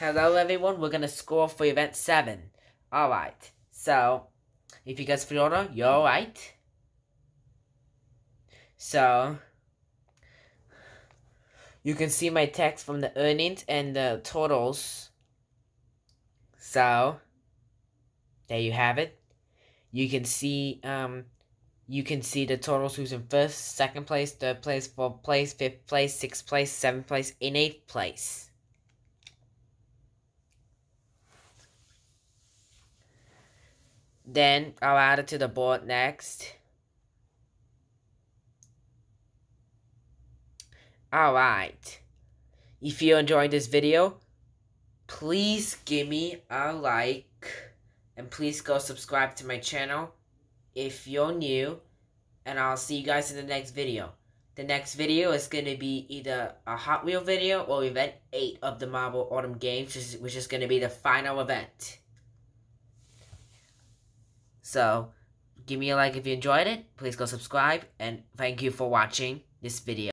Hello everyone, we're gonna score for event 7. Alright, so, if you guys follow, you're alright. So, you can see my text from the earnings and the totals. So, there you have it. You can see, um, you can see the totals who's in first, second place, third place, fourth place, fifth place, sixth place, seventh place, in eighth place. Then I'll add it to the board next. Alright. If you enjoyed this video, please give me a like. And please go subscribe to my channel if you're new. And I'll see you guys in the next video. The next video is going to be either a Hot Wheel video or Event 8 of the Marble Autumn Games, which is, which is going to be the final event. So, give me a like if you enjoyed it. Please go subscribe, and thank you for watching this video.